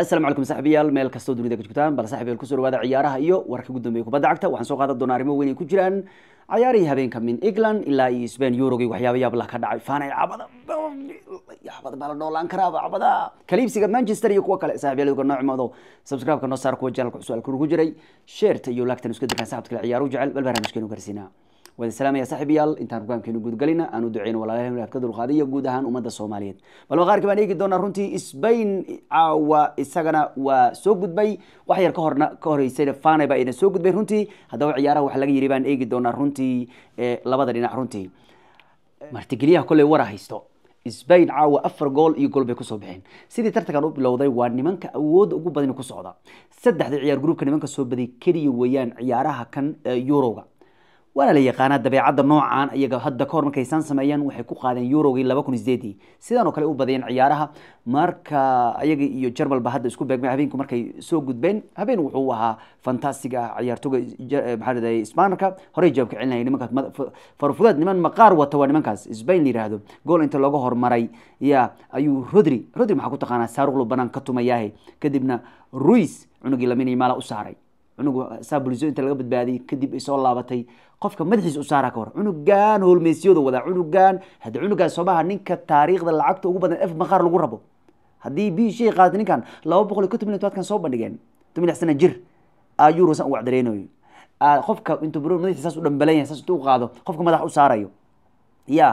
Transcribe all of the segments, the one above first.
السلام عليكم سحبيال ميل كاستو دونيدا كجبتان بل سحبيال الكسور وادا عيارها إيو واركي قدام بيكو بدا عكتا وحان سوقادا دوناريمو ويني كجران عياري هبين كم من إقلان إلا إسبان يوروغي وحيابي بلا كدعي فانا يا عبدا يا عبدا بالا نولان كراب عبدا كليبسيغا مانشستر يكوا كلا سحبيال لو نوع مادو سبسكرايب كنو ساركو جالكو سؤال كورو كجري شيرت يو لاكتن اسكدر كان سحبتك العيار وجعل بالبرامج كنو كرسينا wadasalamaya saaxiibayaal intaan rugaamkeenu guudgalina aanu duceyno walaalaheen inaad ka dulqaadiyo guud ahaan ummadda soomaaliyeed balba qaarkii baan eegi doonaa runtii sbain caawa isagana waa soo gudbay wax yar ka horna ka horeysay fane baa idan soo gudbay runtii haddaba ciyaaraha waxa laga yiri baan eegi doonaa runtii labada dhinac runtii martigeliyaha kolley wara haysto sbain caawa afar gool iyo gool bay kusoo bixeen sidii tartankan u bilowday waa nimanka awoodda ugu badan ku socda saddexda ciyaar gruubka nimanka soo baday keliya weeyaan ciyaaraha kan yuroga waana la yaqaanaa dabeecadda noocan iyaga hadda kahor markaysaan sameeyaan waxay ku qaadeen eurogii laba kun sideedii sidan oo kale u badiyeen ciyaaraha marka ayaga iyo jarmalba hadda isku beegmay habeenku markay soo gudbeen habeen wuxuu ahaa fantastig ah ciyaartooga eh, maxaa spanarka horey jawaab ka celinaya nimankaas farfudaad niman maqaar wata waa nimankaas sbain la yidhaahdo gool inta looga hormaray ya ayuu rodri rodri maxaa ku taqaanaa saaruqlu banaan ka tumayaahe kadibna ruis cunugii lamin u saaray cunuga uh, saa inta laga badbaadiyey kadib ay soo laabatay qofka madaxiisa u saara ka hor cunugaan hoolmeysiyooda wadaa cunugaan haddi cunugaas somaha ninka taariikhda lacagta ugu badan af maqaar lagu rabo haddii bi shay qaadata ninkan laba boqol iyo konton million toadkan soo bandhigeen konton million sana jir ayuro san u wacdareynayo qofka intuu bro madaxiisa saas u dhambalan yahay saas intuu u qaado qofka madax u saarayo ya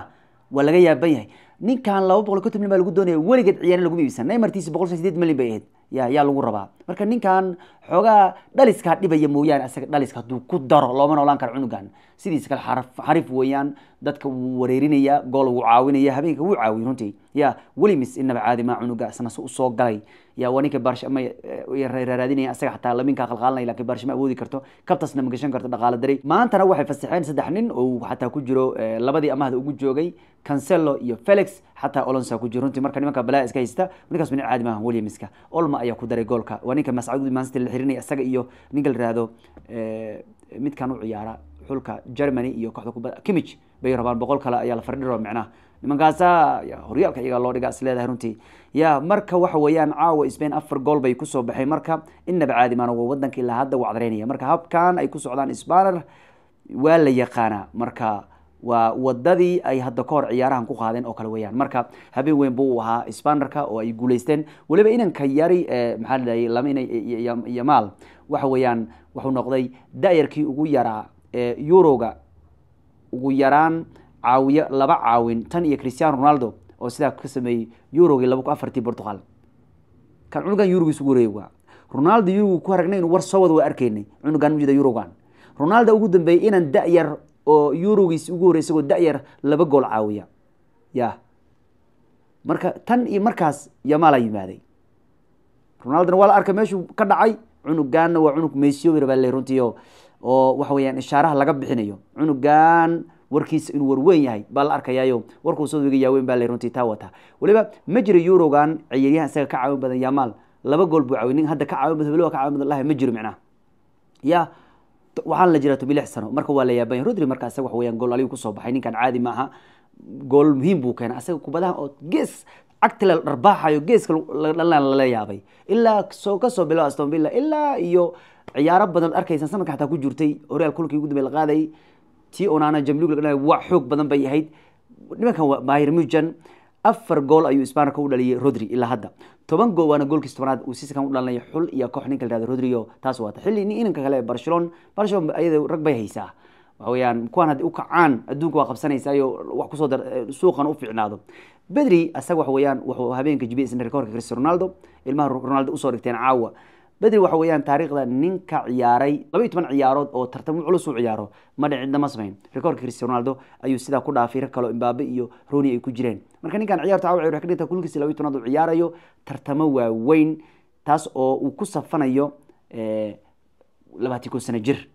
waa laga yaaban yahay ninkan laba boqol iyo konton million baa lagu doonaya weligeed ciyaana lagu iibisa neymartiisi boqol san sideed million bay ahayd ayaa lagu rabaa marka ninkan xoogaa dhaliskaa dhibaya mooyaane asaga dhaliska hadduu ku daro looma noolaan karo cunugan sidiis kale xarif weeyaan dadka wuu wareerinaya gool wuu caawinaya habeenka wuu caawiya runtii ya weli mis inaba caadi maa cunuga isna si usoo galay yaa waninka baarshama eh, raaraadinaya asaga xataa laminkaa qalqaalanay lakin baarshama awoodi karto kabtasna magashan karto dhaqaale dari maantana waxay fasaxeen saddex nin oo xataa ku jiro eh, labadii amahda ugu joogay cancello iyo felix xataa olonsa ku jiro runtii marka nimanka balaa iska haysta ninkaas nin caadi maaha williamska olma ayaa ku daray goolka waa ninka mascud manster la xirinaya asaga iyo ninka la yihahdo eh, midkan u ciyaara xulka germany iyo kooxda kubada kimich bay rabaan boqol kale ayaa la fardhiro micnaha nimankaasa horyaalka iyaga loo dhigaa is leedahay runtii ya marka waxa weeyaan caawa spain afar gool bay kusoo baxay marka innaba caadimaan waa wadankii ilaa hadda wacdareynaya marka habkan ay ku socdaan spaner waa la yaqaanaa marka waa wadadii ay hadda ka hor ciyaarahan ku qaadeen oo kale weyaan marka habeen weyn buu u ahaa spanerka oo ay guuleysteen weliba inanka yari maxaa ladhahayy lamin yamaal waxa weeyaan wuxuu noqday dayarkii ugu yaraa ee eeuroga ugu yaraan caawiyo laba caawin tan iyo christiano ronaldo oo sidaa ka sameeyey yurogii laba ku afartii portugal kan cunugan yurogi isugu wareeyey waa ronaldo yurogi ku aragnay inu war soo waa arkaynay cunugan ujeeda yurogan ronaldo ugu dambeeyey inaan dayar yar oo yurogiis ugu horey isagoo da laba gool caawiya ya marka tan iyo markaas yamaalaa yimaaday ronaldona waa la arkay meeshuu ka dhacay cunugaanna waa cunug mesyoira baa le runtii oo waxa weyaan ishaaraha laga bixinayo cunugan warkiisa inuu warweyn yahay baa la arkayaayo warkuu sodwiga yaaweyn baa lay runtii taa wataa weliba ma jiro yurogan ciyaaryahan isaga ka caawin badan yaamaal laba gool buu cawin nin hadda ka caawin badan hebel ka caawin badan lahay ma jiro micnaha ya waxaan la jiraa tobi lix sano marka waa la yaabanya rodri marka isaga waxa weyaan gool aligu kusoo baxay ninkan caadi ma gool muhiim buu keena asaga kubadaha oo gees cagti la dharbaaxayo geeska dhalan lala yaabay ilaa soo kasoo bilo aston villa ilaa iyo ciyaaro badan arkaysan sanadka xataa ku jirtay horyaal kulkii ugu dambe la qaadayay تي أونانا جمليوك لقنا وحوك بدن بيهيد نما كان باير ميجان أفر غول أيو إسبانا كو للي رودري إلا هادا طبان غو وانا غول كستوانات وسيس كان ودلان لأي حل إيا كوح نينكال داد رودريو تاسوا تحلي ني إنن كالي برشلون برشلون أيضا رق بيهيسا وهويان كوان هاد اوكا عان الدوك واقف سنة يسايو وحكو صدر سوقا نوفع نادو بدري أساق وحويان وحو هابين كجبيئس ان ريكورك كريستو رونالدو المهر رونالدو أصورك تين عاوة bedri waxa weeyaan taariikhda ninka ciyaaray laba iyo toban ciyaarood oo tartamo culus u ciyaaro ma dhicin samayn rikoorka cristiano ronaldo ayuu sidaa ku dhaafay rag kaleo imbaabe iyo roni ay ku jireen marka ninkan ciyaarta awacir ah waxay ka dhigtaa kulkiisa laba iyo u ciyaarayo tartamo waaweyn taas oo uu ku safanayo eh, labaatan kun sano jir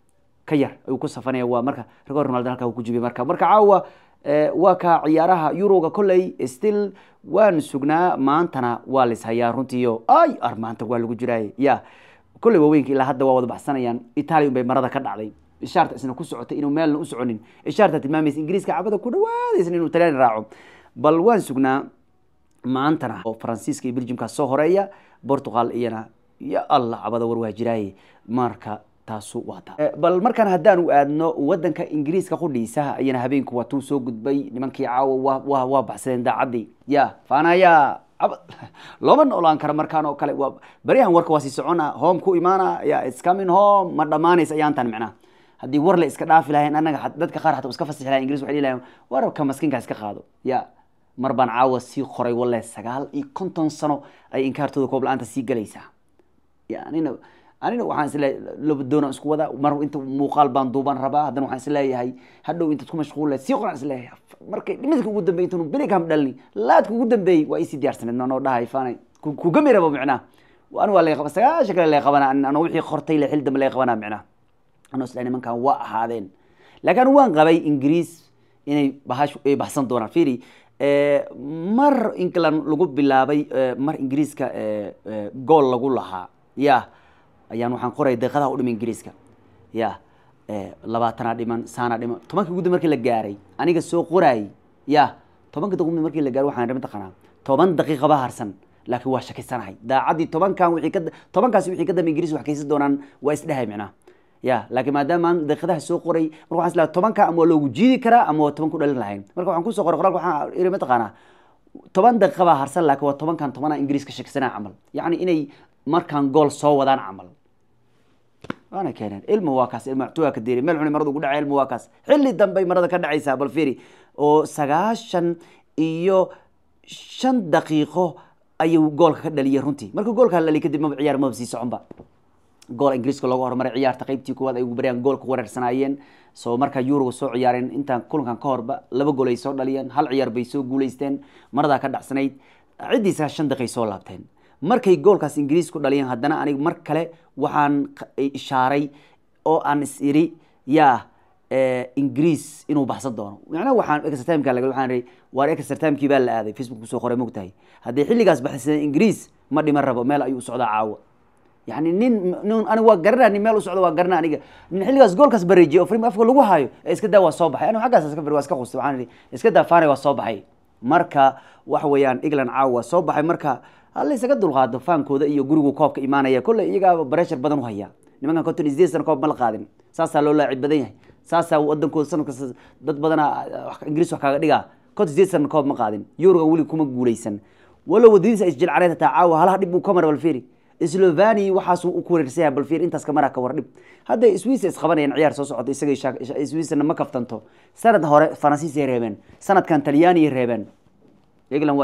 ka yar ayuu ku safanaya waa marka rikoor ronaldo halkaa ku jubiyay marka marka caawa Eh, waa ka ciyaaraha yuruga koley still waan sugnaa maantana waa laishayaa runtiiyo ay ar maanta waa lagu jiraay ya kolley waaweynka ilaa hadda waa wada baxsanayaan italia unbay marada ka dhacday ishaarta isna ku socotay inuu meelna u soconin ishaarta tilmaamaysa ingiriiska cabada ku dhawaadaysan inuu talyaani raaco bal waan sugnaa maantana oo faransiiska iyo belgiumka soo horeeya portugal iyana ya allah cabada war waa jiraaye marka taasu waa taa eh, bal markaan haddaanu aadno waddanka ingiriiska qudhiisaha ayana habeenku waa tuu soo gudbay nimankii caawa wa waa baxsadeen daacaddii ya faanaya looma noolaan kara markaan oo kale waa warka waa sii socona home ku imaana ya iscomin home ma dhammaanaysa ayaantan macnaha haddii war la iska dhaafi lahayn annaga dadka qaar xataa iska fasixi lahayn ingiriis waxay dhihi lahayn wararka maskinka iska qaado ya mar baan caawa sii qoray walle sagaal iyo konton sano ay inkaartooda koob la-aanta sii galaysaa yanina anina waxaan isleeya labadoon isku wadaa mar inta muuqaal baan duuban rabaa haddana waxaan isleeyahay hadhow intaad ku mashquulla sii qoran isleeyahay markay dhimidka ugu dambeey intanu biliga dhalni laadka ugu dambeeyey waa isii diyaarsaneed noo dhahay faanay kugami rabo micnaha an waa laqab sagaasha kale laqabana ano wixii qortay le xil dambe micnaha anoo isleeya nimankan waa ahaadeen laakiin anu waan qabay ingiriis inay bahash ay baxsan doonaan fiiri eh, mar inklan lagu bilaabay eh, mar ingiriiska eh, gool lagu lahaa ya ayaan waxaan qoray deeqadaha u dhiman ingiriiska ya eh, labaatanaa dhiman saana dhiman tobanka guddi markii la gaaray aniga soo qoraayey ya tobanka guddi markii la gaaray waxaan maqanaa toban daqiiqaba harsan laakiin waa shakisanahay daacaddii tobankan wixii ka tobankaasi wixii ka dambe ingiriis wax kaysan doonaan waa isdhehay micnaha ya laakiin maadaama aan daqiiqadaha soo qoray marka waxaan islaha tobanka ama loogu jiidi karaa ama waa toban ku dhalin lahayn marka waxaan kusoo qoray qoraalka waxaan iri mataqaanaa toban daqiiqa harsan laakiin waa tobankan tobanaa ingiriis ka camal yacni inay markaan gool soo wadaan camal waana keeneen ilmu waa kaas ilmatuwaa ka diiri meel xuni marada ugu dhacay ilmu waa kaas xilli dambay marada ka dhacaysaa bal fiiri oo sagaashan iyo shan daqiiqo ayuu goolka ka dhaliyay runtii marka goolka halali kadib maba ciyaar maba sii soconba gool ingiriiska looga hormaray ciyaarta qaybtii kuwaad ay ugu barayaan gool ku wareersanaayeen soo markaa yuruga soo ciyaareen intaan kulankan ka horba laba gool ay soo dhaliyeen hal ciyaar bay soo guuleysteen maradaa ka dhacsanayd ciddii shan daqiiqay soo laabteen markay goolkaas ingiriis ku dhaliyeen haddana anig mar kale waxaan eh, ishaaray oo aan is iri yaa eh, ingiriis inuu baxsan doono macnaha waxaan exertimeka laga waxaan iri waar exertimekii baa la aaday facebook kusoo qoray mogtahay haddii xilligaas baxsadeen ingiriis ma dhiman rabo meel ayuu u socdaa caawa yani nin nin anig waa garanaa nin meel u socda waa garanaa aniga nin xilligaas goolkaas bareejiyay oo frim afka lagu haayo ee iska waa soo baxay anigu xaggaas iska fir waa iska qustay waxaan iri iska daa waa soo baxay marka waxa weeyaan england caawa waa soo baxay marka hala isaga dulqaado faankooda iyo gurigu koobka imaanaya kolley iyagaa bareshar badan u haya nimankan conton isdesan koob mala qaadin saasaa loo laacid badan yahay saasaa wadankooda sanadkasta dad badanaa ingiriis wax kaaga dhigaa conton isdesan koob ma qaadin yurugan weli kuma guuleysan walow wadadiisa isjilcanay hataa caawa halaha dhib buu ka mara balfiri slovania waxaas ku wareersaya balfir intaas kamara ka war dhib hadda swiss isqabanayaan ciyaar soo socota isaga ma kaftanto sanad hore faransiisay reebeen sanadkan talyaaniya reebeen eglan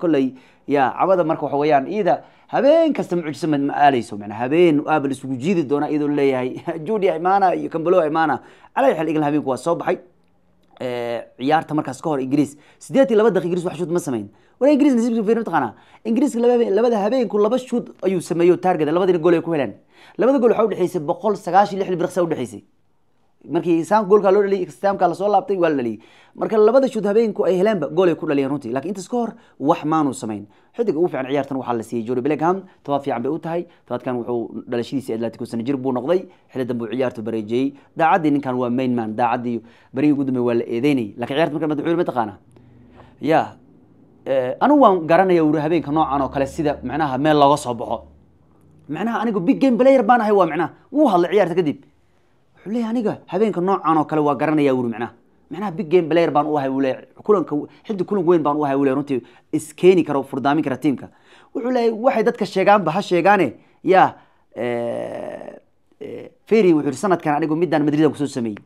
koley ya cabada marka waxa weyaan iyada habeen kasta mucujisa ma aaleyso man habeen aaba la isugu jiidi doona iyadoo leeyahay judia imaana iyo cambalo imaana ala xil eglan habeenku waa soo baxay ciyaarta markaas ka hor ingiriis sideed iyo laba daqiq wax shoot ma samayn war ingiriis nasiibkiisa fiir mataqaanaa ingiriiska labada habeenku laba shoot ayuu sameeyo target labadina gool ay ku heleen labada gool waxa udhexeysay boqol sagaashan lixdan birqsa udhexeysay markii saan goolka loo dhaliyay stamka lasoo laabtay waa la dhaliyay marka labada shood habeenku ay heleenba gool ay ku dhaliyeen runtii lakin intaas ka hor wax maanu samayn xidiga ugu fiican ciyaartan waxaa la siiyey jori bellingham todobaad fiican bay u tahay todobaadkan wuxuu dhalashadiisii atlantico sanajir buu noqday xilli dambe uu ciyaartu bareejeeyey daacaddii ninkan waa main daacaddii barigii ugu dambeey waa la eedeynayay lakin ciyarta marka madcuuli ma taqaana ya eh, anigu waan garanaya wuri habeenka noocan oo kale sida macnaha meel looga soo baxo macnaha anigu big game player baan ahay waa macnaha wuu hadlay ciyaarta kadib wuxuu leeyahay aniga habeenka noocan oo kale waa garanayaa wuri macnaha macnaha big game player baan u ahay wuu leeyahay kulanka xildi kulanka weyn baan u ahay wuu runtii iskeeni karo furdaamin kara tiamka wuxuu leeyahay waxay dadka sheegaanba ha sheegaane yaa ferry wuxuu yidhi sanadkan anigu middaan madrid kusoo sameeyey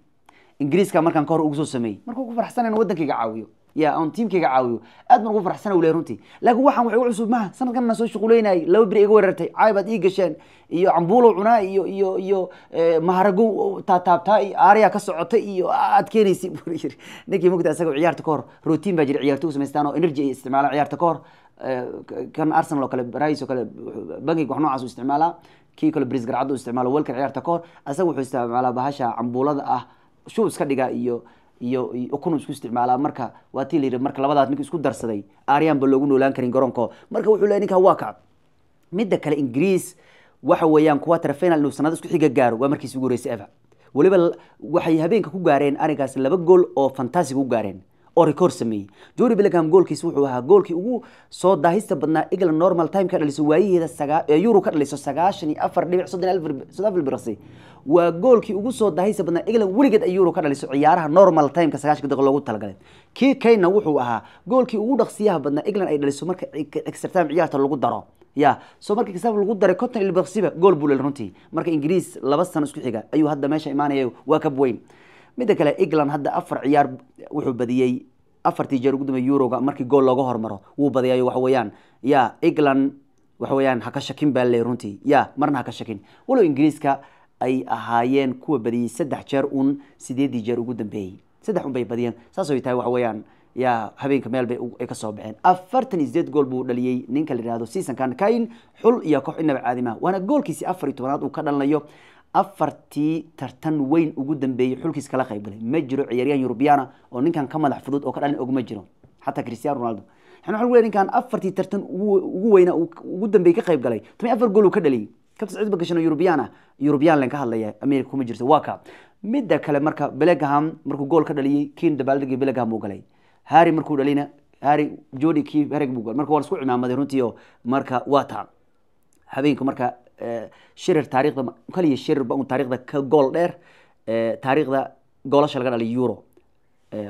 ingiriiska markaan ka hor ugu soo sameeyey markuu ku faraxsanayn waddankayga caawiyo yaa on tiimkayga caawiyo aad ban ugu faraxsana wle runtii laakin waxaan wax igu cusub maha sanadkan aan soo shuquleynayay laba beri iga weerartay caay ii gasheen iyo cambuulow cunaa iyo iyo iyo eh, maharagow taataabtaa iyo aariya ka socotay iyo aad keenaysay bu yiri ninkii mugta isagao ciyaarta ka hor rotiin baa jira ciyaartoy samaystaan oo energy ay isticmaalaan ciyaarta ka hor eh, kan arsenal oo kale barais oo kale bangig wax noocaas u isticmaalaa kii kale bris garcadda u isticmaalo welkan ciyaarta ka hor asaga wuxuu isticmaalaa bahasha cambuulada ah shuu iska dhigaa iyo iyo ukunu isku isticmaalaa marka waa tii layidhi marka labadaas nink isku darsaday aaryan ba loogu noolaan karin garoonko marka wuxuu leey ninkaa waa kacab midda kale ingiriis waxa weeyaan quaterfinal inuu sanada isku xiga gaaro waa markiisi ugu horeysay eva weliba waxay habeenka ku gaareen arrinkaas laba gool oo fantasig u gaareen oo rekoor sameeyey jori billingham goolkiisa wuxuu ahaa goolkii ugu soo daahista badnaa england normal time ka dhaliso waayaheeda euro ka dhaliso sagaashan iyo afar dhibic soddon afil birasi waa goolkii ugu soo daahista badnaa england weligeed ay euro ka dhaliso ciyaaraha normal timeka sagaashanka daqiiq loogu talagalay kii kayna wuxuu ahaa goolkii ugu dhaqsiyaha badnaa england ay dhaliso marka extra ciyaarta lagu daro ya soo markii kisaaf lagu daray conton ilbaqsiba gool buu lel runtii marka ingiriis laba sano isku xiga ayuu hadda meesha imaanaya waa kab weyn midda kale england hadda afar ciyaar wuxuu badiyey afartii jeer ugu dambeey yuroga markii gool looga hormaro wuu badiyayo waxa weeyaan ya england waxa haka shakin baa le runtii ya marna haka shakin walow ingiriiska ay ahaayeen kuwa badiyey saddex jeer un sideedii jeer ugu dambeeyey saddex un bay badiyeen saas ay tahay waxa ya habeenka meel bay ka soo baxeen afartan iyo gool buu dhaliyey ninka la yihahdo seasonkan kain xul iyo koox inaba caadimaha waana goolkiisii afar iyo tobanaad uu ka dhalinayo afartii tartan weyn ugu dambeeyey xulkiis kala qaybgalay ma jiro ciyaaryahan yurubiyaana oo ninkan ka madax fudud oo ka dhalin ogma jiro xataa cristiano ronaldo waxaan waxaan leeyahay ninkan afartii tartan ugu weyna ugu dambeeyey ka qaybgalay toban afar gool uu ka dhaliyey kabsa cid bakashano yurubiyaan ah yurubiyaan leen ka hadlaya ameerika kuma jirto waa ka midda kale marka bellingham markuu gool ka dhaliyey kiin dabaaldegii bellingham uu galay harry markuu dhaliyna harry jody kii harry buu galay marka waa isku cimaamadeen runtii oo marka waa taa habeenku marka shirir taarikhda kaliya shirirba un taarikhda ka gool dheer taarikhda goolasha laga dhalay euro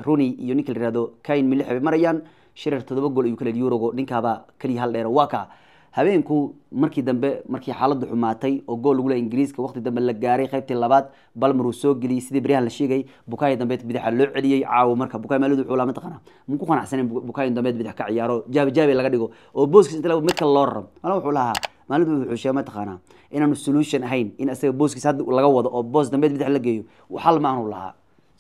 runi iyo ninka la yihahdo kain milixbe marayaan shirir todoba gool ayuu ka eurogo ninkaabaa keliya hal dheer waa kaa habeenku markii dambe markii xaaladdu xumaatay oo gool lagu le ingiriiska waqti dambe la gaaray qaybtii labaad balmer uu soo geliyey sidii beryahan la sheegay bukaayo dambeed bidaxa loo celiyey caawo marka bukayo maaladu wuxuu laa mataqana muku qanacsanen bukaayo dambeed bidax ka ciyaaro jaabijaabe laga dhigo oo booskis inta midka loo raram ala wuxuu lahaa maalinta wuxuu sheegay ma taqaanaa inaanu solution ahayn in asaga booskiis hadda laga wado oo boos dambeed bidix la geeyo xal ma lahaa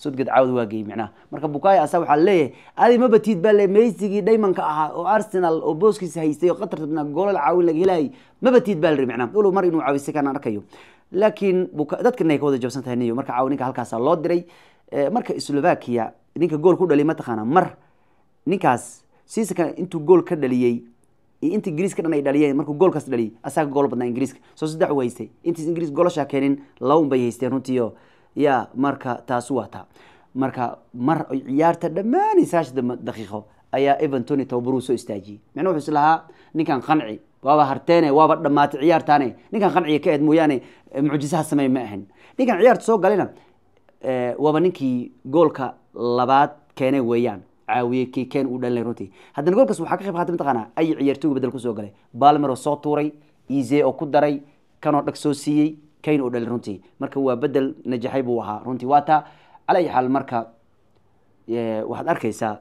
sodgad caawd waa geeyey micnaha marka bukaaya asaa waxaa leeyahay adi ma baa le meysigii daymanka ahaa oo arsenal oo booskiisa haystay oo qatar tabnaa caawin laga helaayay ma baa la ri micnaha mar inuu caawistay kaan arkayo laakiin buka ka wada jabsan tahay niyo marka caaw ninka halkaasaa loo diray eh, marka slovakia ninka gool ku dhaliyay mataqaanaa mar ninkaas siisaka intuu gool ka dhaliyey iyo inta ingiriiska dhan ay dhaliyeen markuu goolkaas dhaliyay asaga gool badnaa ingiriiska soo saddex u haystay intays ingiriis goloshaa keenin labaun haysteen runtii oo ya marka taasi waa taa marka mar ciyaarta dhammaan saasha daqiiqo ayaa evan tony tababaruu soo istaajiyey micnuu wuxuu is lahaa ninkan qanci waaba harteene waaba dhammaatay ciyaartaane ninkan qanciga ka eed mooyaane mucjisaha sameey ma ahan ninkan ciyaarta soo galina waaba ninkii goolka labaad keenay weeyaan caawiye ken u dhalina runtii haddana golkaas waxaa ka qayb qaatay mataqaanaa ay ciyaartooygu bedel kusoo galay balmer oo soo tuuray ize oo ku daray kanoo dhag soo siiyey kayn oo dhalin runtii marka waa bedel najaxay buu ahaa runtii waa taa cala ay xaal marka waxaad arkaysaa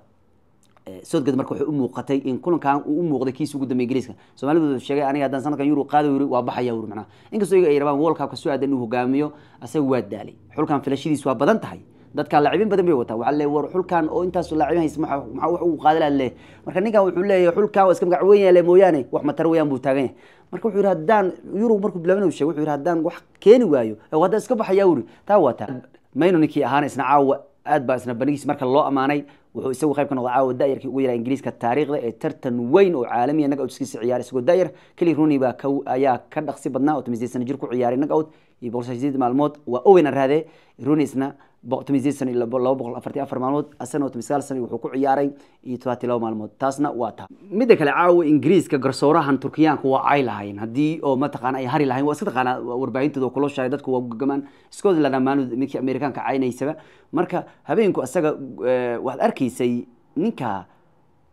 sodgad marka waxay u muuqatay in kulankan uu u muuqday kiis ugu dambeyn ingiriiska soomaalidu sheegay aniga haddaan sanadkan yurub qaada yiri waa baxaya wuri macnaha inkastoo iyaga ay rabaan world cup ka soo aadan inuu hogaamiyo asaga waa daalay xulkan filashadiis waa badan tahay dadka laacibin badan bay wataa waale war xulkan oo intaasu laacibin hays maa wax ugu qaadalaad le marka ninkan wuxuu leeyahy xulkan waa iska magac weynyaale mooyaane wax matar weyaan buu taagan yahay marka wuxuu yihi haddaan yurub markuu bilaabana sheg wuxuu yihi haddaan wax keeni waayo haddaan iska baxayaa uri taa waa mayno ninkii ahaana isna caawa aad baa isna banigiis marka loo amaanay wuxuu isagu qayb ka noqda caawa da'yarkii ugu yaraa ingiriiska taariikhda ee tartan weyn oo caalamiya nag out iskiisa ciyaara isagoo da'yar keli runi baa ka ayaa ka dhaqsi badnaa oo tomisdeysana jir ku ciyaaray nag out iyo boqol sideed maalmood waa owen aan raadee boqotomiyo sideed san iyo maalmood asagana san wuxuu ku ciyaaray iyo maalmood taasna waa taa midda kale caawa ingiriiska garsoorahan turkiyaanka waa ay lahayn haddii oo mataqaana ay hari lahayn waa iska taqaana warbaahintooda kuloshaya dadku waa gagamaan scotland amaanu midkii amerikaanka caynaysaba marka habeenku asaga eh, waxaad arkaysay ninka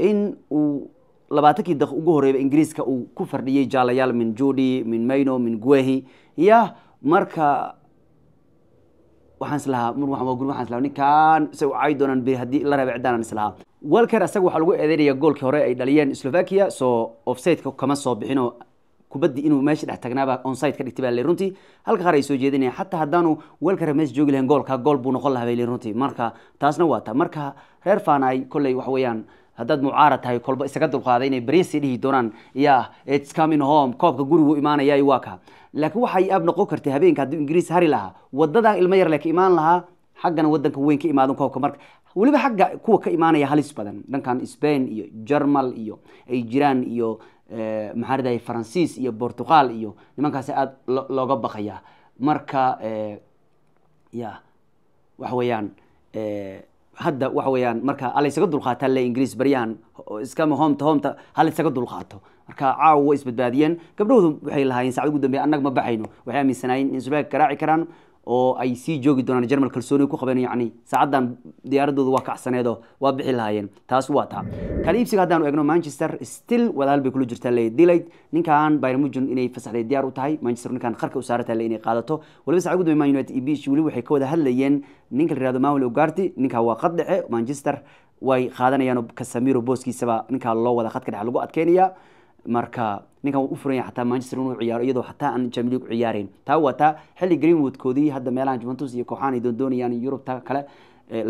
in uu labaatankii daq ugu horreeyba ingiriiska uu ku fardhiyey jaalayaal min judi min mayno min guehi ya marka waxaan islahaa mar waxaan ninkaan isagu cay doonaan beri haddii la reeba ciddaanan islahaa walker isaga waxaa lagu eedeynaya goolkii hore ay dhaliyeen slovakia soo offsideka kama soo bixinoo kubaddi inuu meesha dhex tagnaaba onside ka dhigtay baa le runtii halka qaar ay soo jeedinayaan xataa haddaanu welker meesha joogi lahayn goolka gool buu noqon lahaa bay le runtii marka taasna waa ta marka reer fana ay kolley waxa weeyaan haddaad mucaarad tahay kolba isaga dulqaaday inay bariis dhihi doonaan ya its comin home koobka gurigu imaanaya waa ka laakiin waxay aab noqon kartay habeenka hadduu ingiriis hari lahaa wadadaa ilmo yar le ka imaan lahaa xaggana wadanka weyn ka imaado koobka marka weliba xagga kuwa ka imaanaya halis badan dhankan spain iyo germal iyo ay jiraan iyo eh, maxaan dahay faransiis iyo portugal iyo nimankaas aada looga baqaya marka eh, ya waxa weeyaan eh, hadda waxa weyaan marka halaysaga dulqaataa le ingiriis baryahan iskama homta homta halaysaga dulqaato marka caawa way isbadbaadiyeen gabdhahoodu waxay lahaayeen sacad ugu dambeya annaga ma baxayno waxay aaminsanaayeen in isulaaka garaaci karaan oo ay sii joogi doonaan jermal kalsooni ku qabeen yani saacaddan diyaaradooda waa kacsaneedo waa bixi lahaayeen taas waa taa kala iibsiga haddaan eegno manchester still walaal bay kula jirtaa le dilid ninkan byrmugen inay fasaxday diyaar u tahay manchester ninkan qarka u saarata le inay qaadato waliba saacad ugu dambe man united iyo bish waxay ka wada hadlayeen ninka la yirahdo mahwel ogarti waa qad manchester way qaadanayaan kasamiro booskiisaba ninkaa loo wada khadka dhexe lagu adkeynaya marka ninkan u furan xataa manchester inuu ciyaaro iyadoo xataa aan champions league ciyaarayn taa waa xilli greenwood hadda meelahan juventus iyo kooxaan ay doondoonayaan yurub kale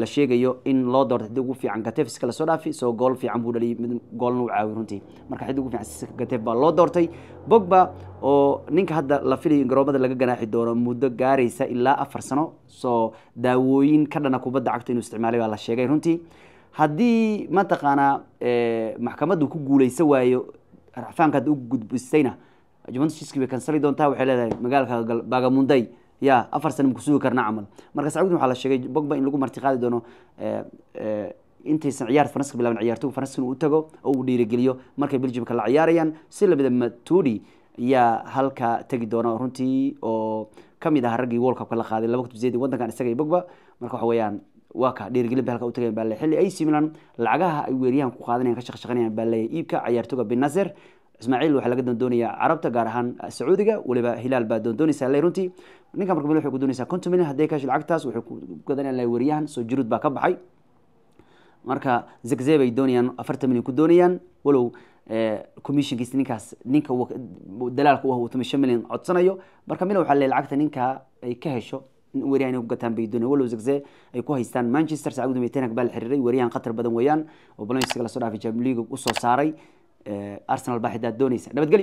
la sheegayo in loo doorto xiddi ugu fiican gatef iskala soo dhaafi soo gool fiican buu dhaliyay mid goolna u caawiy runtii marka xiddi ugu fiican gatef baa loo doortay bogba oo ninka hadda la filayo in laga ganaaxi doono muddo gaaraysa ilaa afar sano soo daawooyin ka dhana kubadda cagta inuu isticmaalay baa la sheegay runtii haddii mataqaanaa maxkamaddu ku guuleysa waayo racfaanka had u gudbistayna juventuskiisii bay kansali doontaa waxay leedahay magaalka bagamunday ya afar sana makusugi karna camal marka sacuudin waxaa la sheegay bogba in lagu marti qaadi doono eh, eh, intaysan ciyaar faranska bilabin ciyaartoygu faranska inuu tago oo uu dhiirigeliyo markay belgiumka la ciyaarayaan si lamida matudi yaa halka tegi doona runtii oo kamid ah raggii world cupka la qaaday laba kun zeedi waddankan isaga iyo bogba marka waxa weeyaan waa ka dhiirgelin ba halka u tagayaan baa leeyahay xilli AC Milan lacagaha ay weeriyaan ku qaadanayaan ka shaqshaqanayaan baa leeyahay iibka ciyaartoyga Bin Ismaaciil waxaa laga dondoonayaa Carabta gaar ahaan ah, Sacuudiga waliba Hilaal baa dondoonaysa lay runtii ninka markaa wuxuu ku doonaysaa 50 milyan hadday ka lacagtaas wuxuu ku gadanayaan lay weeriyaan soo jiruud baa ka baxay marka zegzee bay doonayaan afartan milyan ku doonayaan walow eh, commissionkiisa ninkaas ninka dalaalka u ah uu tamishan codsanayo marka milan waxaa leeyahay lacagta ninka ay ka hesho wariyaan inay ku gataan bay doonayaan walow zegze ay ku haystaan manchester sacuudi metenak baa la xiriiray wariyaan khatar badan weeyaan oo balonsiga lasoo dhaafay champions league u soo saaray arsenal baa xitaa doonaysa nabadgelyo